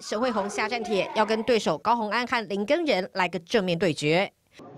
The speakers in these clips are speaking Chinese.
沈惠虹下战帖，要跟对手高鸿安和林根仁来个正面对决。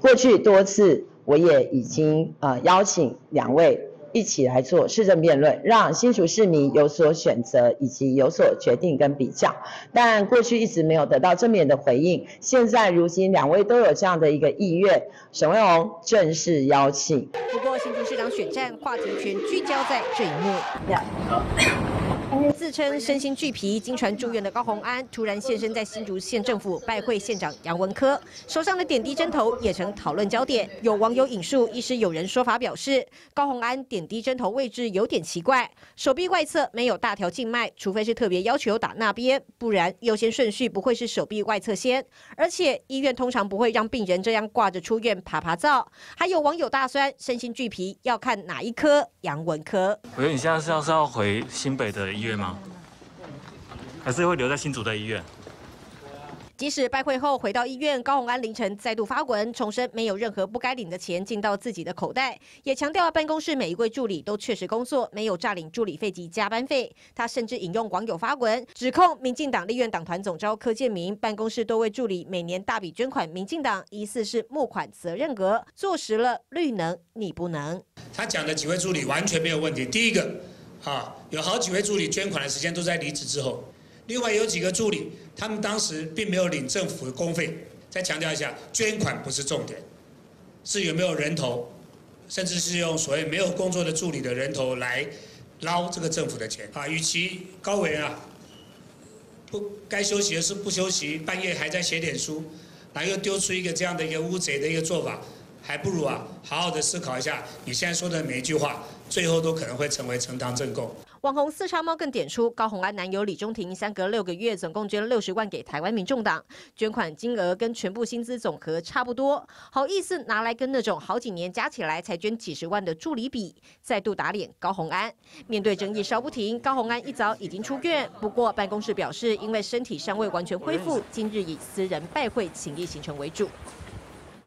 过去多次，我也已经呃邀请两位一起来做市政辩论，让新竹市民有所选择以及有所决定跟比较。但过去一直没有得到正面的回应。现在如今两位都有这样的一个意愿，沈惠虹正式邀请。不过新竹市长选战话题全聚焦在这一幕。自称身心俱疲、经传住院的高宏安，突然现身在新竹县政府拜会县长杨文科，手上的点滴针头也曾讨论焦点。有网友引述医师友人说法表示，高宏安点滴针头位置有点奇怪，手臂外侧没有大条静脉，除非是特别要求打那边，不然优先顺序不会是手臂外侧先。而且医院通常不会让病人这样挂着出院爬爬灶。还有网友大酸身心俱疲，要看哪一科？杨文科，我觉得你现在是要是要回新北的。医院吗？还是会留在新竹的医院？即使拜会后回到医院，高鸿安凌晨再度发文重申，没有任何不该领的钱进到自己的口袋，也强调办公室每一位助理都确实工作，没有诈领助理费及加班费。他甚至引用网友发文，指控民进党立院党团总召柯建明办公室多位助理每年大笔捐款民进党，疑似是募款责任格，坐实了绿能你不能。他讲的几位助理完全没有问题，第一个。啊，有好几位助理捐款的时间都在离职之后，另外有几个助理，他们当时并没有领政府的公费。再强调一下，捐款不是重点，是有没有人头，甚至是用所谓没有工作的助理的人头来捞这个政府的钱。啊，与其高伟啊，不该休息的是不休息，半夜还在写点书，然后又丢出一个这样的一个乌贼的一个做法，还不如啊，好好的思考一下你现在说的每一句话。最后都可能会成为陈堂证供。网红四叉猫更点出，高红安男友李中庭相隔六个月总共捐六十万给台湾民众党，捐款金额跟全部薪资总和差不多，好意思拿来跟那种好几年加起来才捐几十万的助理比，再度打脸高红安。面对争议烧不停，高红安一早已经出院，不过办公室表示，因为身体尚未完全恢复，今日以私人拜会、请意行程为主。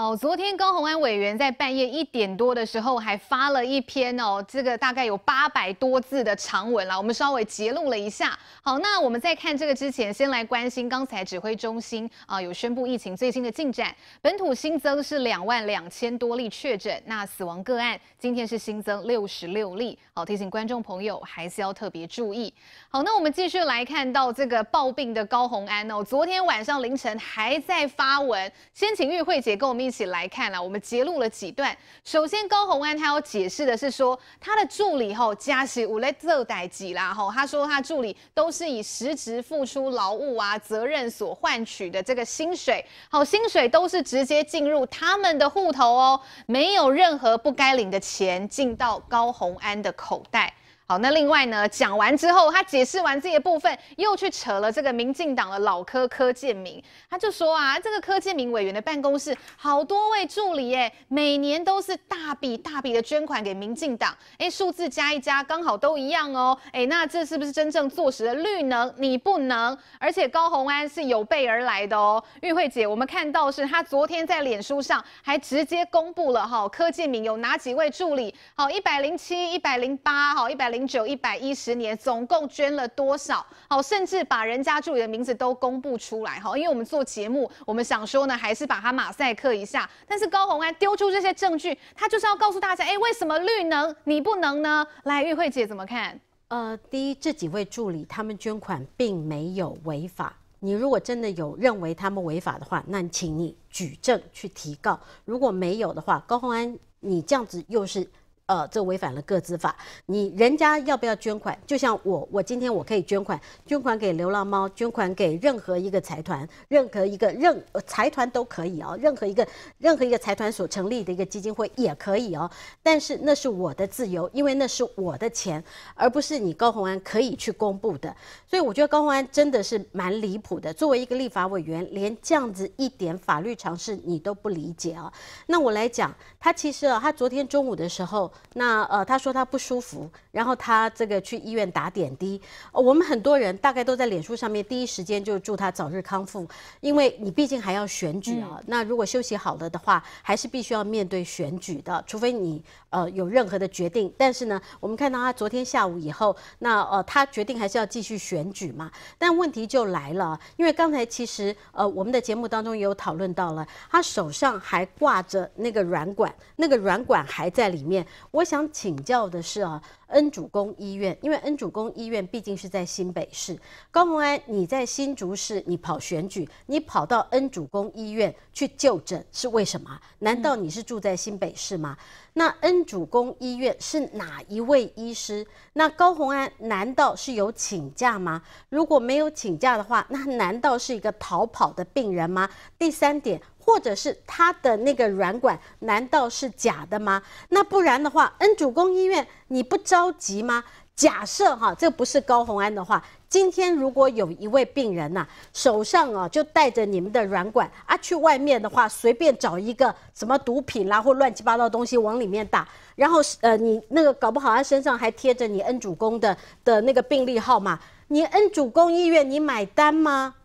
哦，昨天高虹安委员在半夜一点多的时候还发了一篇哦，这个大概有八百多字的长文了。我们稍微揭露了一下。好，那我们在看这个之前，先来关心刚才指挥中心啊有宣布疫情最新的进展，本土新增是两万两千多例确诊，那死亡个案今天是新增六十六例。好，提醒观众朋友还是要特别注意。好，那我们继续来看到这个暴病的高虹安哦，昨天晚上凌晨还在发文，先请玉慧姐我们。一起来看了，我们揭露了几段。首先，高红安他要解释的是说，他的助理吼，加起乌雷特基啦吼，他说他助理都是以实职付出劳务啊责任所换取的这个薪水，好，薪水都是直接进入他们的户头哦，没有任何不该领的钱进到高红安的口袋。好，那另外呢？讲完之后，他解释完自己的部分，又去扯了这个民进党的老科柯建明，他就说啊，这个柯建明委员的办公室好多位助理耶，每年都是大笔大笔的捐款给民进党。哎，数字加一加，刚好都一样哦。哎，那这是不是真正坐实了绿能你不能？而且高红安是有备而来的哦。玉慧姐，我们看到是他昨天在脸书上还直接公布了哈，柯建明有哪几位助理？好，一百零七、一百零八、好一百零。零九一百一十年总共捐了多少？好，甚至把人家助理的名字都公布出来哈，因为我们做节目，我们想说呢，还是把它马赛克一下。但是高洪安丢出这些证据，他就是要告诉大家，哎，为什么绿能你不能呢？来，玉慧姐怎么看？呃，第一，这几位助理他们捐款并没有违法。你如果真的有认为他们违法的话，那请你举证去提告。如果没有的话，高洪安，你这样子又是？呃，这违反了个资法。你人家要不要捐款？就像我，我今天我可以捐款，捐款给流浪猫，捐款给任何一个财团，任何一个任财团都可以哦，任何一个任何一个财团所成立的一个基金会也可以哦。但是那是我的自由，因为那是我的钱，而不是你高鸿安可以去公布的。所以我觉得高鸿安真的是蛮离谱的。作为一个立法委员，连这样子一点法律常识你都不理解啊？那我来讲，他其实啊，他昨天中午的时候。那呃，他说他不舒服，然后他这个去医院打点滴。呃，我们很多人大概都在脸书上面第一时间就祝他早日康复，因为你毕竟还要选举啊。那如果休息好了的话，还是必须要面对选举的，除非你呃有任何的决定。但是呢，我们看到他昨天下午以后，那呃，他决定还是要继续选举嘛。但问题就来了，因为刚才其实呃，我们的节目当中也有讨论到了，他手上还挂着那个软管，那个软管还在里面。我想请教的是啊，恩主公医院，因为恩主公医院毕竟是在新北市。高鸿安，你在新竹市，你跑选举，你跑到恩主公医院去就诊是为什么？难道你是住在新北市吗？那恩主公医院是哪一位医师？那高鸿安难道是有请假吗？如果没有请假的话，那难道是一个逃跑的病人吗？第三点。或者是他的那个软管难道是假的吗？那不然的话，恩主公医院你不着急吗？假设哈，这不是高宏安的话，今天如果有一位病人呐手上啊就带着你们的软管啊去外面的话，随便找一个什么毒品啦或乱七八糟东西往里面打，然后呃你那个搞不好他身上还贴着你恩主公的的那个病历号码，你恩主公医院你买单吗？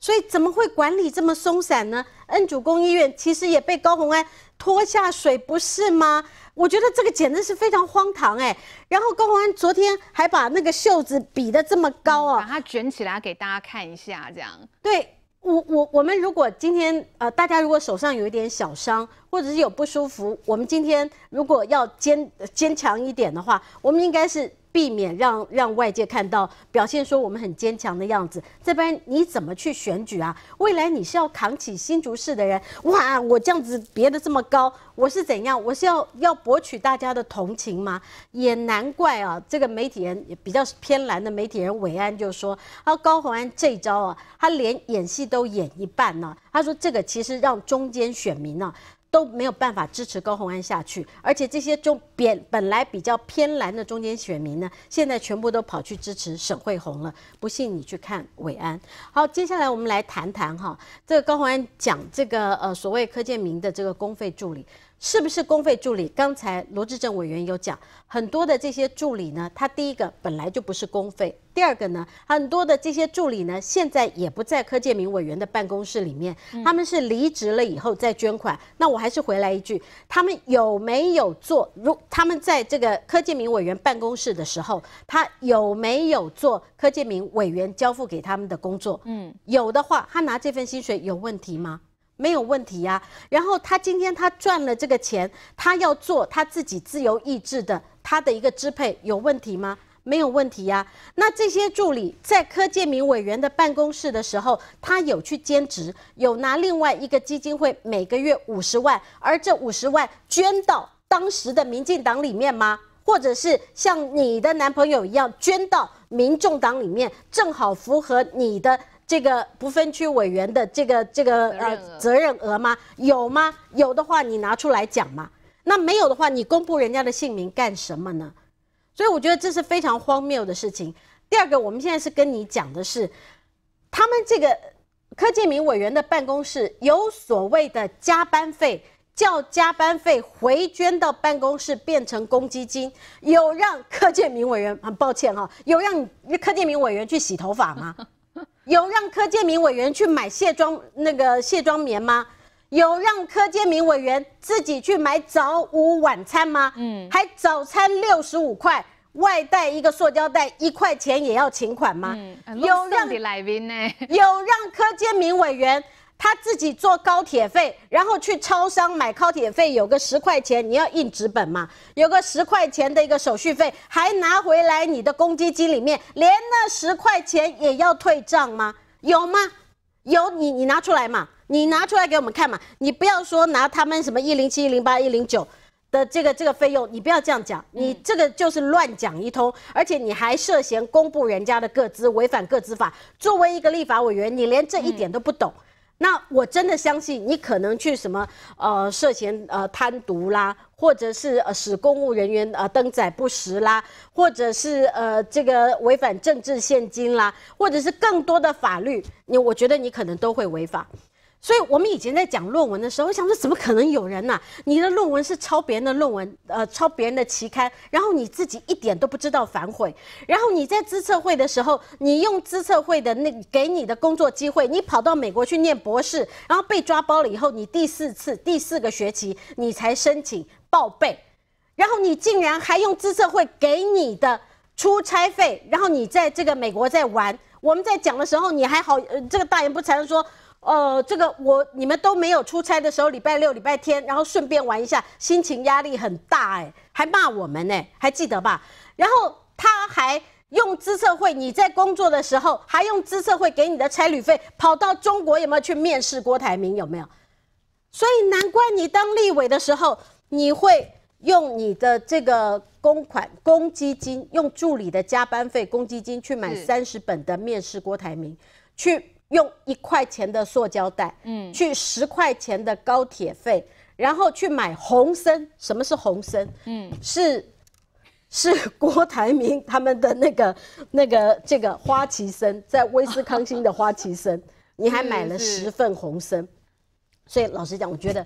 所以怎么会管理这么松散呢？恩主公医院其实也被高红安拖下水，不是吗？我觉得这个简直是非常荒唐哎。然后高红安昨天还把那个袖子比得这么高哦，把它卷起来给大家看一下，这样。对，我我我们如果今天呃，大家如果手上有一点小伤，或者是有不舒服，我们今天如果要坚坚强一点的话，我们应该是。避免让让外界看到表现说我们很坚强的样子，这边你怎么去选举啊？未来你是要扛起新竹市的人哇？我这样子别的这么高，我是怎样？我是要要博取大家的同情吗？也难怪啊，这个媒体人也比较偏蓝的媒体人韦安就说啊，高宏安这招啊，他连演戏都演一半呢。他说这个其实让中间选民呢。都没有办法支持高红安下去，而且这些中扁本来比较偏蓝的中间选民呢，现在全部都跑去支持沈惠红了。不信你去看伟安。好，接下来我们来谈谈哈，这个高红安讲这个呃所谓柯建明的这个公费助理。是不是公费助理？刚才罗志正委员有讲，很多的这些助理呢，他第一个本来就不是公费，第二个呢，很多的这些助理呢，现在也不在柯建明委员的办公室里面，他们是离职了以后再捐款。那我还是回来一句，他们有没有做？如他们在这个柯建明委员办公室的时候，他有没有做柯建明委员交付给他们的工作？嗯，有的话，他拿这份薪水有问题吗？没有问题呀。然后他今天他赚了这个钱，他要做他自己自由意志的他的一个支配，有问题吗？没有问题呀。那这些助理在柯建明委员的办公室的时候，他有去兼职，有拿另外一个基金会每个月五十万，而这五十万捐到当时的民进党里面吗？或者是像你的男朋友一样捐到民众党里面，正好符合你的？这个不分区委员的这个这个呃责任额吗？有吗？有的话你拿出来讲嘛。那没有的话，你公布人家的姓名干什么呢？所以我觉得这是非常荒谬的事情。第二个，我们现在是跟你讲的是，他们这个柯建明委员的办公室有所谓的加班费，叫加班费回捐到办公室变成公积金，有让柯建明委员很抱歉哈，有让柯建明委员去洗头发吗？有让柯建明委员去买卸妆那个卸妆棉吗？有让柯建明委员自己去买早午晚餐吗？嗯，还早餐六十五块，外带一个塑胶袋一块钱也要请款吗？嗯，有让来宾呢？有让柯建明委员。他自己坐高铁费，然后去超商买高铁费，有个十块钱，你要印纸本嘛？有个十块钱的一个手续费，还拿回来你的公积金里面，连那十块钱也要退账吗？有吗？有你你拿出来嘛？你拿出来给我们看嘛？你不要说拿他们什么一零七、一零八、一零九的这个这个费用，你不要这样讲，你这个就是乱讲一通，而且你还涉嫌公布人家的个资，违反个资法。作为一个立法委员，你连这一点都不懂。那我真的相信，你可能去什么呃涉嫌呃贪渎啦，或者是呃使公务人员呃登载不实啦，或者是呃这个违反政治现金啦，或者是更多的法律，你我觉得你可能都会违法。所以，我们以前在讲论文的时候，我想说，怎么可能有人呢？你的论文是抄别人的论文，呃，抄别人的期刊，然后你自己一点都不知道反悔。然后你在资策会的时候，你用资策会的那给你的工作机会，你跑到美国去念博士，然后被抓包了以后，你第四次、第四个学期你才申请报备，然后你竟然还用资策会给你的出差费，然后你在这个美国在玩。我们在讲的时候，你还好，呃，这个大言不惭说。呃，这个我你们都没有出差的时候，礼拜六、礼拜天，然后顺便玩一下，心情压力很大哎，还骂我们呢。还记得吧？然后他还用资策会，你在工作的时候还用资策会给你的差旅费跑到中国有没有去面试郭台铭有没有？所以难怪你当立委的时候，你会用你的这个公款公积金，用助理的加班费公积金去买三十本的面试郭台铭去。用一块钱的塑胶袋，嗯，去十块钱的高铁费，然后去买红参。什么是红参？嗯，是，是郭台铭他们的那个、那个、这个花旗参，在威斯康星的花旗参。你还买了十份红参，所以老实讲，我觉得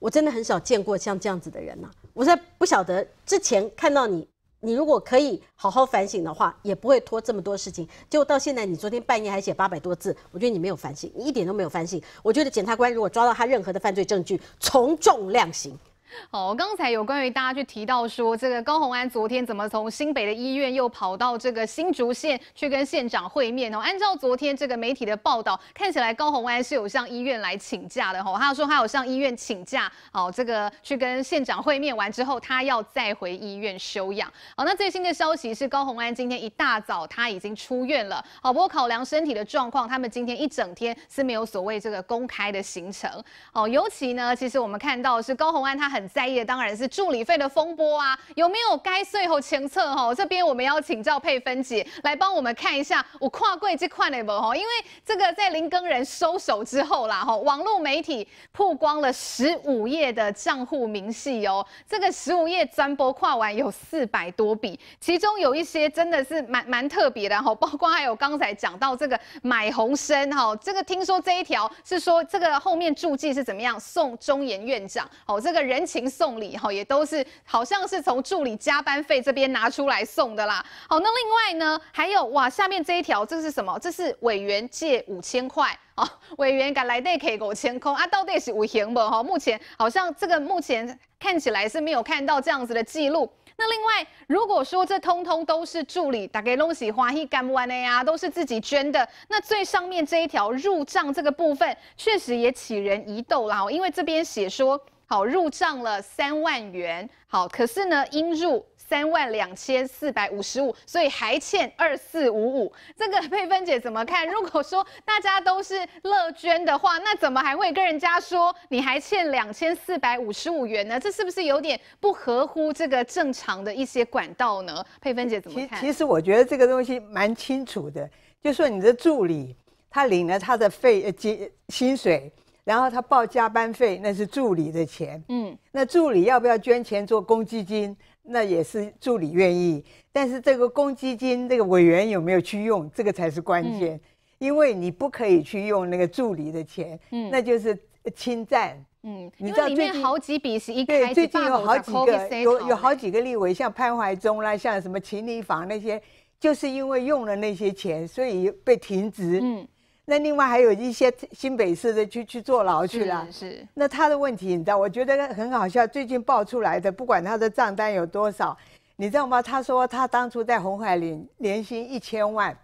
我真的很少见过像这样子的人呐。我在不晓得之前看到你。你如果可以好好反省的话，也不会拖这么多事情。结果到现在，你昨天半夜还写八百多字，我觉得你没有反省，你一点都没有反省。我觉得检察官如果抓到他任何的犯罪证据，从重量刑。好，刚才有关于大家去提到说，这个高红安昨天怎么从新北的医院又跑到这个新竹县去跟县长会面哦？按照昨天这个媒体的报道，看起来高红安是有向医院来请假的吼，他说他有向医院请假，哦，这个去跟县长会面完之后，他要再回医院休养。好，那最新的消息是高红安今天一大早他已经出院了。好，不过考量身体的状况，他们今天一整天是没有所谓这个公开的行程。哦，尤其呢，其实我们看到是高红安他很。在意的当然是助理费的风波啊，有没有该税后前测哈，这边我们要请教佩芬姐来帮我们看一下我跨柜这块 l e 哈，因为这个在林更人收手之后啦，哈，网络媒体曝光了十五页的账户明细哦，这个十五页专播跨完有四百多笔，其中有一些真的是蛮蛮特别的哈，包括还有刚才讲到这个买红参哈，这个听说这一条是说这个后面注记是怎么样送中研院长哦，这个人。情送礼哈，也都是好像是从助理加班费这边拿出来送的啦。好，那另外呢，还有哇，下面这一条这是什么？这是委员借五千块啊！委员敢来 day K 五千空啊，到底是哈，目前好像这个目前看起来是没有看到这样子的记录。那另外，如果说这通通都是助理打给龙喜花一 gam o n a 都是自己捐的，那最上面这一条入账这个部分确实也起人疑窦啦。哦，因为这边写说。好入账了三万元，好，可是呢应入三万两千四百五十五，所以还欠二四五五。这个佩芬姐怎么看？如果说大家都是乐捐的话，那怎么还会跟人家说你还欠两千四百五十五元呢？这是不是有点不合乎这个正常的一些管道呢？佩芬姐怎么看？其实我觉得这个东西蛮清楚的，就说你的助理他领了他的费呃金薪水。然后他报加班费，那是助理的钱。嗯，那助理要不要捐钱做公积金？那也是助理愿意。但是这个公积金，这个委员有没有去用，这个才是关键。因为你不可以去用那个助理的钱，嗯，那就是侵占。嗯，知道最近好几笔是一个开最近有好几个，有有好几个立委，像潘怀忠啦，像什么秦理房那些，就是因为用了那些钱，所以被停职。嗯。那另外还有一些新北市的去去坐牢去了，是。那他的问题你知道？我觉得很好笑。最近爆出来的，不管他的账单有多少，你知道吗？他说他当初在红海里年薪一千万，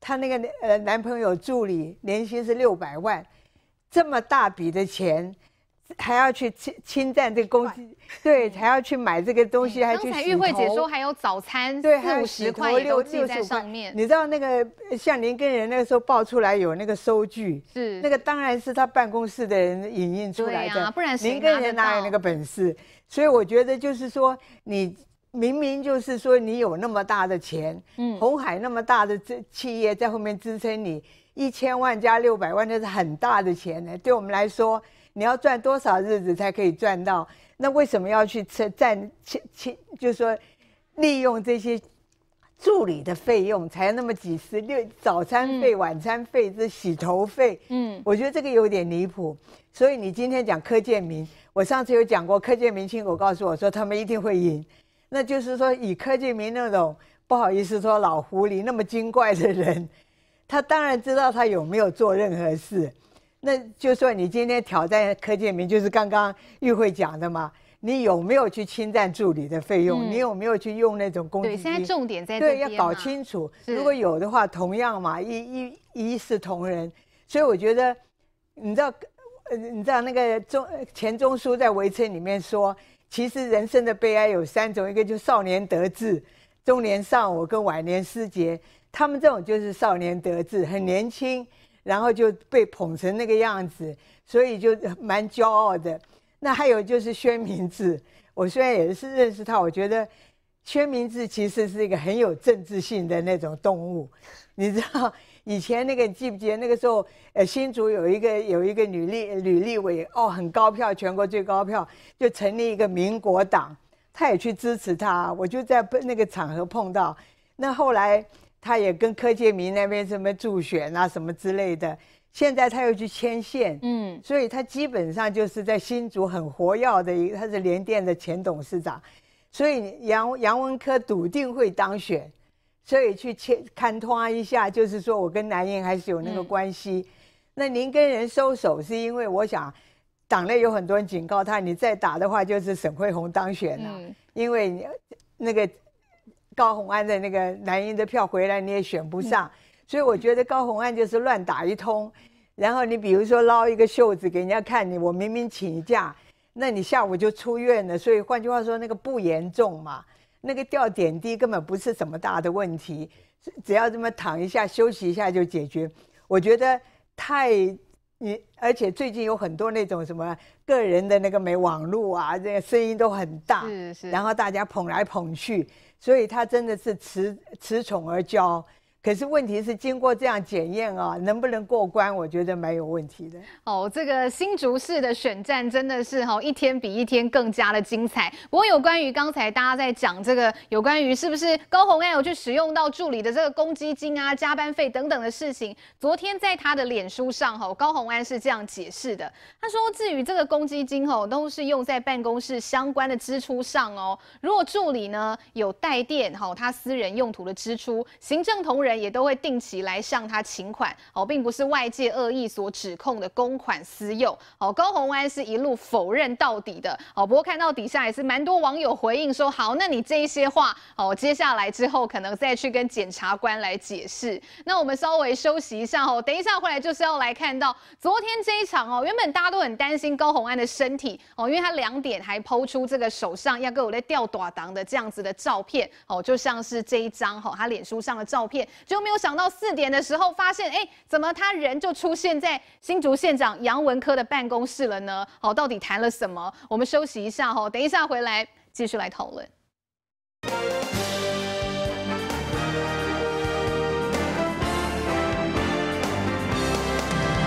他那个呃男朋友助理年薪是六百万，这么大笔的钱。还要去侵侵占这个公司，对，还要去买这个东西，还去。刚才玉慧姐说还有早餐，对，还有十块六、在上面。你知道那个像林根仁那个时候爆出来有那个收据，是那个当然是他办公室的人影印出来的，不然林根仁哪有那个本事？所以我觉得就是说，你明明就是说你有那么大的钱，嗯，红海那么大的这企业在后面支撑你，一千万加六百万那是很大的钱呢，对我们来说。你要赚多少日子才可以赚到？那为什么要去吃占？就是说利用这些助理的费用才那么几十六，早餐费、晚餐费、这洗头费。嗯，我觉得这个有点离谱。所以你今天讲柯建明，我上次有讲过，柯建明亲口告诉我说他们一定会赢。那就是说，以柯建明那种不好意思说老狐狸那么精怪的人，他当然知道他有没有做任何事。那就说你今天挑战柯建明，就是刚刚玉慧讲的嘛？你有没有去侵占助理的费用？你有没有去用那种工资？对，现在重点在对，要搞清楚。如果有的话，同样嘛，一一一视同仁。所以我觉得，你知道，你知道那个钟钱钟书在《围城》里面说，其实人生的悲哀有三种，一个就少年得志，中年丧偶，跟晚年失节。他们这种就是少年得志，很年轻。然后就被捧成那个样子，所以就蛮骄傲的。那还有就是薛明志，我虽然也是认识他，我觉得薛明志其实是一个很有政治性的那种动物。你知道以前那个你记不记得那个时候，呃，新竹有一个有一个女立女立委哦，很高票，全国最高票，就成立一个民国党，他也去支持他，我就在那个场合碰到。那后来。他也跟柯建明那边什么助选啊，什么之类的。现在他又去牵线，嗯，所以他基本上就是在新竹很活跃的一，个，他是联电的前董事长，所以杨杨文科笃定会当选，所以去牵看通一下，就是说我跟南英还是有那个关系。那您跟人收手，是因为我想党内有很多人警告他，你再打的话就是沈慧红当选了，因为那个。高红安的那个南音的票回来你也选不上，所以我觉得高红安就是乱打一通，然后你比如说捞一个袖子给人家看你，我明明请假，那你下午就出院了，所以换句话说那个不严重嘛，那个掉点滴根本不是什么大的问题，只要这么躺一下休息一下就解决。我觉得太你而且最近有很多那种什么个人的那个没网络啊，这个声音都很大，是是，然后大家捧来捧去。所以，他真的是恃恃宠而骄。可是问题是，经过这样检验啊，能不能过关？我觉得蛮有问题的。哦，这个新竹市的选战真的是哈一天比一天更加的精彩。不过有关于刚才大家在讲这个有关于是不是高红安有去使用到助理的这个公积金啊、加班费等等的事情，昨天在他的脸书上哈，高红安是这样解释的。他说，至于这个公积金哈，都是用在办公室相关的支出上哦。如果助理呢有带电哈，他私人用途的支出，行政同仁。也都会定期来向他请款哦，并不是外界恶意所指控的公款私用哦。高洪安是一路否认到底的哦。不过看到底下也是蛮多网友回应说，好，那你这一些话哦，接下来之后可能再去跟检察官来解释。那我们稍微休息一下哦，等一下回来就是要来看到昨天这一场哦。原本大家都很担心高洪安的身体哦，因为他两点还剖出这个手上压根有在吊短档的这样子的照片哦，就像是这一张哈，他脸书上的照片。就没有想到四点的时候，发现哎，怎么他人就出现在新竹县长杨文科的办公室了呢？好，到底谈了什么？我们休息一下哈，等一下回来继续来讨论。